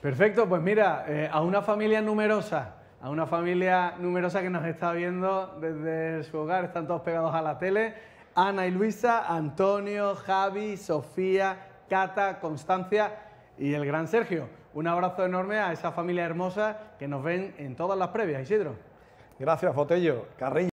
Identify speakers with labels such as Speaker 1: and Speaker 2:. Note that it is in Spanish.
Speaker 1: Perfecto, pues mira, eh, a una familia numerosa, a una familia numerosa que nos está viendo desde su hogar, están todos pegados a la tele. Ana y Luisa, Antonio, Javi, Sofía, Cata, Constancia y el gran Sergio. Un abrazo enorme a esa familia hermosa que nos ven en todas las previas, Isidro. Gracias, Botello. Carrillo.